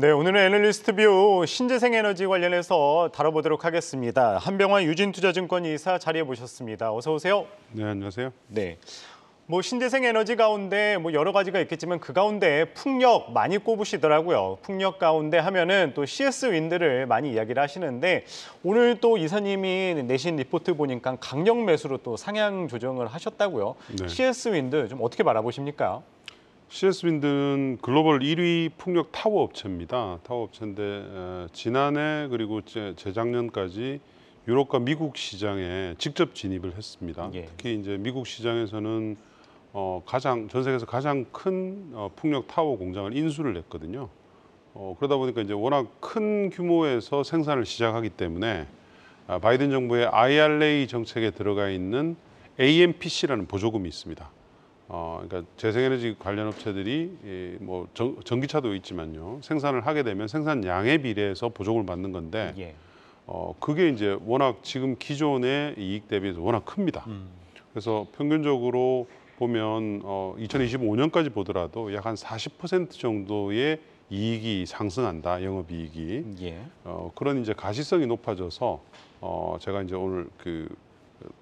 네, 오늘은 애널리스트 뷰 신재생 에너지 관련해서 다뤄보도록 하겠습니다. 한병환 유진투자증권 이사 자리에 모셨습니다. 어서 오세요. 네, 안녕하세요. 네. 뭐 신재생 에너지 가운데 뭐 여러 가지가 있겠지만 그 가운데 풍력 많이 꼽으시더라고요. 풍력 가운데 하면은 또 CS 윈드를 많이 이야기를 하시는데 오늘 또 이사님이 내신 리포트 보니까 강력 매수로 또 상향 조정을 하셨다고요. 네. CS 윈드 좀 어떻게 바라보십니까? CS 윈드는 글로벌 1위 풍력 타워 업체입니다. 타워 업체인데 지난해 그리고 재작년까지 유럽과 미국 시장에 직접 진입을 했습니다. 예. 특히 이제 미국 시장에서는 어, 가장 전 세계에서 가장 큰 어, 풍력 타워 공장을 인수를 했거든요. 어, 그러다 보니까 이제 워낙 큰 규모에서 생산을 시작하기 때문에 아, 바이든 정부의 IRA 정책에 들어가 있는 AMPC라는 보조금이 있습니다. 어, 그러니까 재생에너지 관련 업체들이 뭐 전, 전기차도 있지만요 생산을 하게 되면 생산량에 비례해서 보조금을 받는 건데 예. 어, 그게 이제 워낙 지금 기존의 이익 대비해서 워낙 큽니다. 음. 그래서 평균적으로 보면 어, 2025년까지 보더라도 약 한 40% 정도의 이익이 상승한다 영업이익이 예. 어, 그런 이제 가시성이 높아져서 어, 제가 이제 오늘 그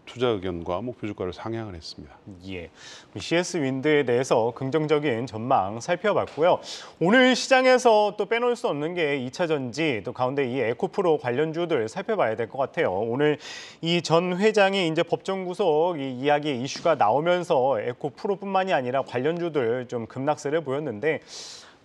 투자 의견과 목표 주가를 상향을 했습니다. 예, CS 윈드에 대해서 긍정적인 전망 살펴봤고요. 오늘 시장에서 또 빼놓을 수 없는 게 2차 전지, 또 가운데 이 에코프로 관련주들 살펴봐야 될 것 같아요. 오늘 이 전 회장이 이제 법정 구속 이 이야기 이슈가 나오면서 에코프로뿐만이 아니라 관련주들 좀 급락세를 보였는데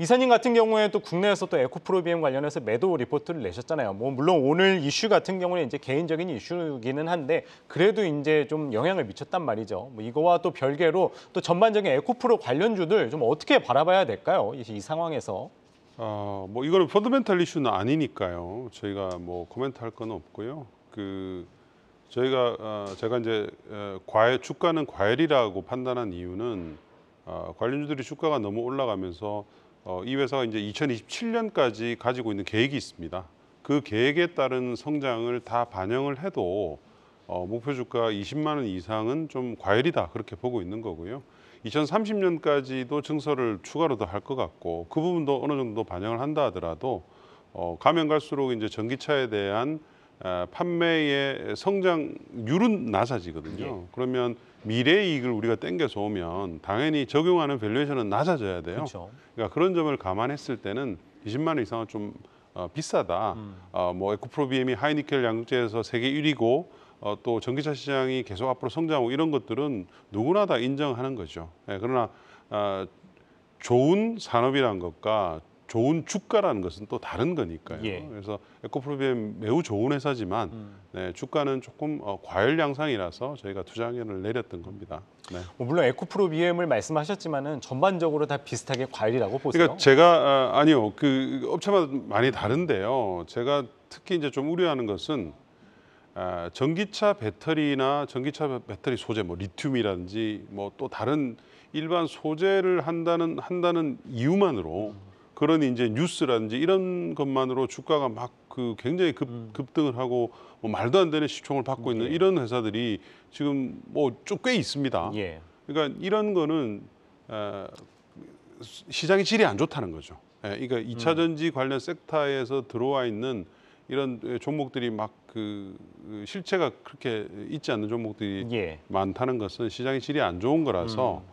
이사님 같은 경우에 또 국내에서 또 에코프로비엠 관련해서 매도 리포트를 내셨잖아요. 뭐 물론 오늘 이슈 같은 경우는 이제 개인적인 이슈기는 한데 그래도 이제 좀 영향을 미쳤단 말이죠. 뭐 이거와 또 별개로 또 전반적인 에코프로 관련주들 좀 어떻게 바라봐야 될까요? 이, 이 상황에서. 어, 뭐 이거는 펀드멘탈 이슈는 아니니까요. 저희가 뭐 코멘트할 건 없고요. 그 저희가 어, 제가 이제 어, 과외 주가는 과열이라고 판단한 이유는 어, 관련주들이 주가가 너무 올라가면서 어, 이 회사가 이제 2027년까지 가지고 있는 계획이 있습니다. 그 계획에 따른 성장을 다 반영을 해도 어, 목표 주가 20만 원 이상은 좀 과열이다 그렇게 보고 있는 거고요. 2030년까지도 증설을 추가로 더 할 것 같고 그 부분도 어느 정도 반영을 한다 하더라도 어, 가면 갈수록 이제 전기차에 대한 아, 판매의 성장률은 낮아지거든요. 예. 그러면 미래 이익을 우리가 땡겨서 오면 당연히 적용하는 밸류에이션은 낮아져야 돼요. 그쵸. 그렇죠. 그러니까 그런 점을 감안했을 때는 20만 원 이상은 좀 어, 비싸다. 음. 어, 뭐 에코프로비엠이 하이니켈 양극재에서 세계 1위고 어, 또 전기차 시장이 계속 앞으로 성장하고 이런 것들은 누구나 다 인정하는 거죠. 예, 그러나 어, 좋은 산업이란 것과 좋은 주가라는 것은 또 다른 거니까요. 예. 그래서 에코프로비엠 매우 좋은 회사지만 음. 네, 주가는 조금 어, 과열 양상이라서 저희가 투자 의견을 내렸던 겁니다. 네. 뭐 물론 에코프로비엠을 말씀하셨지만은 전반적으로 다 비슷하게 과열이라고 보세요. 그러니까 제가 아, 아니요 그 업체마다 많이 다른데요. 제가 특히 이제 좀 우려하는 것은 아, 전기차 배터리나 전기차 배터리 소재 뭐 리튬이라든지 뭐 또 다른 일반 소재를 한다는 한다는 이유만으로. 음. 그런 이제 뉴스라든지 이런 것만으로 주가가 막그 굉장히 급, 음. 급등을 하고 뭐 말도 안 되는 시총을 받고 있는 예. 이런 회사들이 지금 뭐좀꽤 있습니다. 예. 그러니까 이런 거는 어, 아, 시장의 질이 안 좋다는 거죠. 예, 그러니까 2차 음. 전지 관련 섹터에서 들어와 있는 이런 예, 종목들이 막그 그 실체가 그렇게 있지 않는 종목들이 예. 많다는 것은 시장의 질이 안 좋은 거라서 음.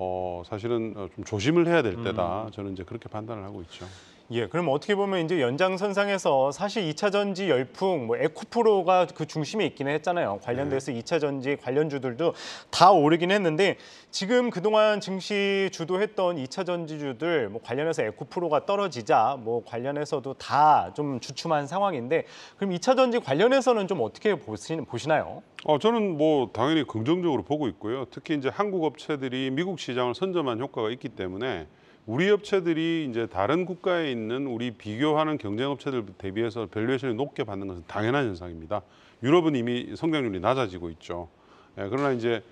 어, 사실은 어, 좀 조심을 해야 될 음. 때다. 저는 이제 그렇게 판단을 하고 있죠. 예, 그럼 어떻게 보면 이제 연장선상에서 사실 2차 전지 열풍, 뭐 에코프로가 그 중심에 있기는 했잖아요. 관련돼서 네. 2차 전지 관련주들도 다 오르긴 했는데 지금 그동안 증시 주도했던 2차 전지주들 뭐 관련해서 에코프로가 떨어지자 뭐 관련해서도 다 좀 주춤한 상황인데 그럼 2차 전지 관련해서는 좀 어떻게 보시나요? 어, 저는 뭐 당연히 긍정적으로 보고 있고요. 특히 이제 한국 업체들이 미국 시장을 선점한 효과가 있기 때문에 우리 업체들이 이제 다른 국가에 있는 우리 비교하는 경쟁 업체들 대비해서 밸류에이션이 높게 받는 것은 당연한 현상입니다. 유럽은 이미 성장률이 낮아지고 있죠. 예, 그러나 이제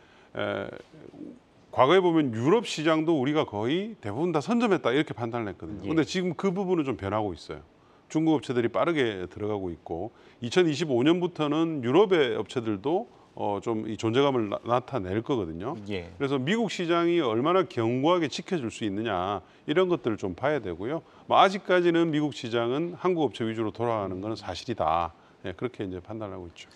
과거에 보면 유럽 시장도 우리가 거의 대부분 다 선점했다 이렇게 판단을 했거든요. 그런데 예. 지금 그 부분은 좀 변하고 있어요. 중국 업체들이 빠르게 들어가고 있고 2025년부터는 유럽의 업체들도 어, 좀 이 존재감을 나, 타낼 거거든요. 예. 그래서 미국 시장이 얼마나 견고하게 지켜줄 수 있느냐 이런 것들을 좀 봐야 되고요. 뭐 아직까지는 미국 시장은 한국 업체 위주로 돌아가는 것은 사실이다. 예, 그렇게 이제 판단하고 있죠.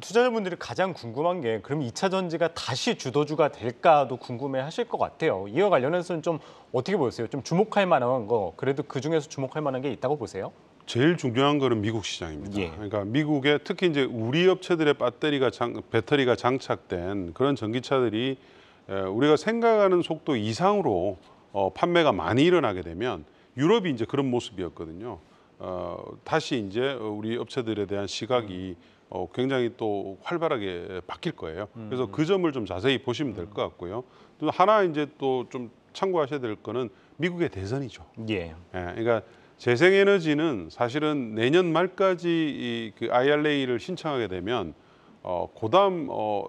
투자자분들이 가장 궁금한 게 그럼 2차 전지가 다시 주도주가 될까도 궁금해하실 것 같아요. 이와 관련해서는 좀 어떻게 보세요? 좀 주목할 만한 거, 그래도 그중에서 주목할 만한 게 있다고 보세요? 제일 중요한 거는 미국 시장입니다. 예. 그러니까 미국에 특히 이제 우리 업체들의 배터리가 장, 배터리가 장착된 그런 전기차들이 우리가 생각하는 속도 이상으로 어, 판매가 많이 일어나게 되면 유럽이 이제 그런 모습이었거든요. 어, 다시 이제 우리 업체들에 대한 시각이 어, 굉장히 또 활발하게 바뀔 거예요. 그래서 음. 그 점을 좀 자세히 보시면 될 것 같고요. 또 하나 이제 또 좀 참고하셔야 될 거는 미국의 대선이죠. 예. 예 그러니까 재생에너지는 사실은 내년 말까지 이그 IRA를 신청하게 되면 어, 고담 어,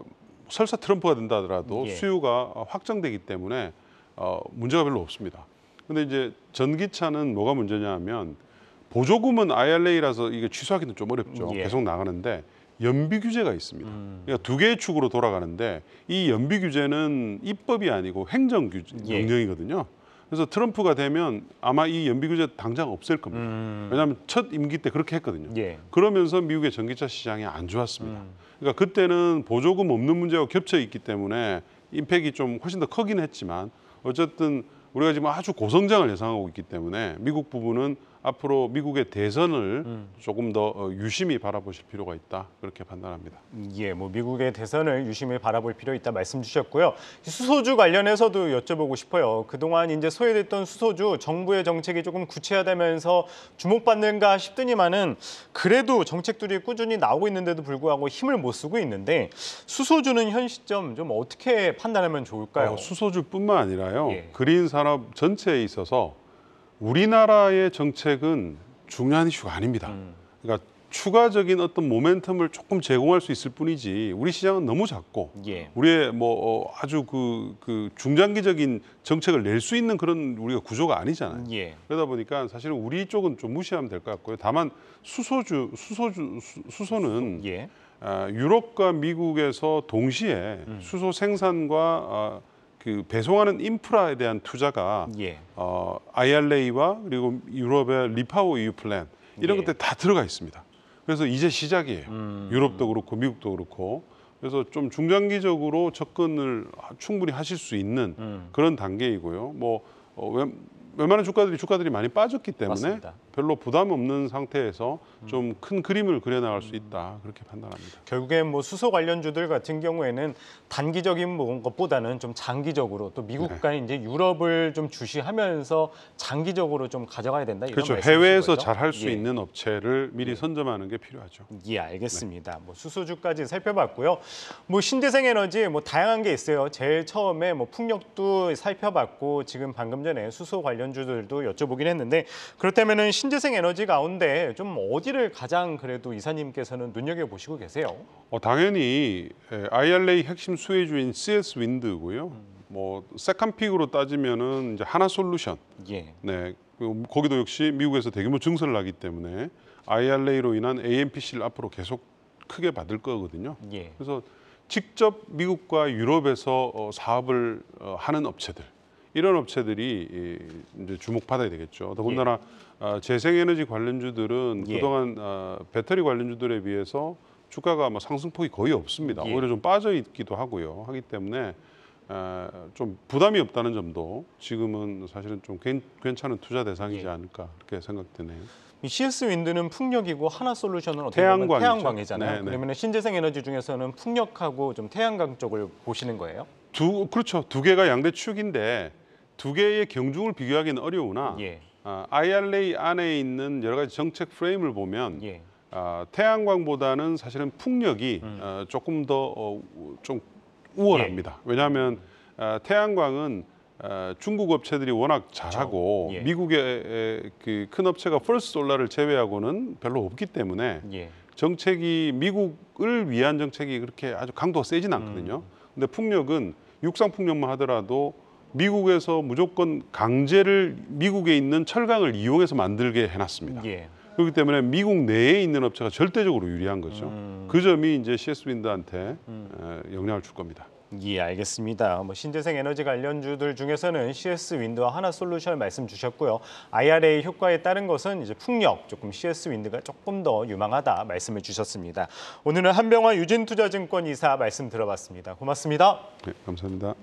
설사 트럼프가 된다 하더라도 예. 수요가 확정되기 때문에 어, 문제가 별로 없습니다. 근데 이제 전기차는 뭐가 문제냐 하면 보조금은 IRA라서 이게 취소하기는 좀 어렵죠. 음, 예. 계속 나가는데 연비 규제가 있습니다. 음. 그러니까 두 개의 축으로 돌아가는데 이 연비 규제는 입법이 아니고 행정 규제, 예. 명령이거든요. 그래서 트럼프가 되면 아마 이 연비규제 당장 없앨 겁니다. 음. 왜냐하면 첫 임기 때 그렇게 했거든요. 예. 그러면서 미국의 전기차 시장이 안 좋았습니다. 음. 그러니까 그때는 보조금 없는 문제와 겹쳐 있기 때문에 임팩이 좀 훨씬 더 크긴 했지만 어쨌든 우리가 지금 아주 고성장을 예상하고 있기 때문에 미국 부분은 앞으로 미국의 대선을 음. 조금 더 어, 유심히 바라보실 필요가 있다 그렇게 판단합니다. 음, 예, 뭐 미국의 대선을 유심히 바라볼 필요 있다 말씀 주셨고요. 수소주 관련해서도 여쭤보고 싶어요. 그동안 이제 소외됐던 수소주 정부의 정책이 조금 구체화되면서 주목받는가 싶더니만은 그래도 정책들이 꾸준히 나오고 있는데도 불구하고 힘을 못 쓰고 있는데 수소주는 현 시점 좀 어떻게 판단하면 좋을까요? 어, 수소주뿐만 아니라요. 예. 그린 산업 전체에 있어서 우리나라의 정책은 중요한 이슈가 아닙니다. 음. 그러니까 추가적인 어떤 모멘텀을 조금 제공할 수 있을 뿐이지 우리 시장은 너무 작고 예. 우리의 뭐 어, 아주 그, 그 중장기적인 정책을 낼 수 있는 그런 우리가 구조가 아니잖아요. 예. 그러다 보니까 사실은 우리 쪽은 좀 무시하면 될 것 같고요. 다만 수소주 수소주 수소는 예. 아, 유럽과 미국에서 동시에 음. 수소 생산과 아, 그 배송하는 인프라에 대한 투자가 예. 어, IRA와 그리고 유럽의 리파워 EU 플랜 이런 예. 것들 다 들어가 있습니다. 그래서 이제 시작이에요. 음. 유럽도 그렇고 미국도 그렇고 그래서 좀 중장기적으로 접근을 충분히 하실 수 있는 음. 그런 단계이고요. 뭐 어, 웬만한 주가들이 주가들이 많이 빠졌기 때문에 맞습니다. 별로 부담 없는 상태에서 좀 큰 그림을 그려나갈 수 있다 그렇게 판단합니다. 결국엔 뭐 수소 관련주들 같은 경우에는 단기적인 뭐 것보다는 좀 장기적으로 또 미국 네. 간 이제 유럽을 좀 주시하면서 장기적으로 좀 가져가야 된다 이런 그렇죠. 해외에서 잘 할수 예. 있는 업체를 미리 예. 선점하는 게 필요하죠. 예, 알겠습니다. 네. 뭐 수소주까지 살펴봤고요. 뭐 신재생 에너지 뭐 다양한 게 있어요. 제일 처음에 뭐 풍력도 살펴봤고 지금 방금 전에 수소 관련 관련주들도 여쭤보긴 했는데 그렇다면 신재생 에너지 가운데 좀 어디를 가장 그래도 이사님께서는 눈여겨보시고 계세요? 어, 당연히 IRA 핵심 수혜주인 CS 윈드고요. 음. 뭐 세컨 픽으로 따지면은 하나 솔루션. 예. 네. 그, 거기도 역시 미국에서 대규모 뭐 증설을 하기 때문에 IRA로 인한 AMPC를 앞으로 계속 크게 받을 거거든요. 예. 그래서 직접 미국과 유럽에서 어, 사업을 어, 하는 업체들 이런 업체들이 이제 주목받아야 되겠죠. 더군다나 예. 아, 재생에너지 관련주들은 예. 그동안 아, 배터리 관련주들에 비해서 주가가 뭐 상승폭이 거의 없습니다. 예. 오히려 좀 빠져 있기도 하고요. 하기 때문에 아, 좀 부담이 없다는 점도 지금은 사실은 좀 괜찮은 괜 투자 대상이지 예. 않을까 그렇게 생각되네요. CS 윈드는 풍력이고 하나 솔루션은 어떻게 보면 태양광이잖아요. 네네. 그러면 신재생 에너지 중에서는 풍력하고 좀 태양광 쪽을 보시는 거예요? 두 그렇죠. 두 개가 양대 축인데 두 개의 경중을 비교하기는 어려우나 예. 어, 아, IRA 안에 있는 여러 가지 정책 프레임을 보면 예. 어, 태양광보다는 사실은 풍력이 음. 어, 조금 더좀 어, 우월합니다. 예. 왜냐하면 아, 태양광은 아, 중국 업체들이 워낙 잘하고 그렇죠. 예. 미국의 그큰 업체가 퍼스트 솔라를 제외하고는 별로 없기 때문에 예. 정책이 미국을 위한 정책이 그렇게 아주 강도가 세진 않거든요. 음. 근데 풍력은 육상 풍력만 하더라도 미국에서 무조건 강제를 미국에 있는 철강을 이용해서 만들게 해놨습니다. 예. 그렇기 때문에 미국 내에 있는 업체가 절대적으로 유리한 거죠. 음. 그 점이 이제 CS 윈드한테 음. 영향을 줄 겁니다. 예, 알겠습니다. 뭐 신재생 에너지 관련주들 중에서는 CS 윈드와 하나 솔루션 말씀 주셨고요. IRA 효과에 따른 것은 이제 풍력, 조금 CS 윈드가 조금 더 유망하다 말씀해 주셨습니다. 오늘은 한병화 유진투자증권 이사 말씀 들어봤습니다. 고맙습니다. 네, 감사합니다.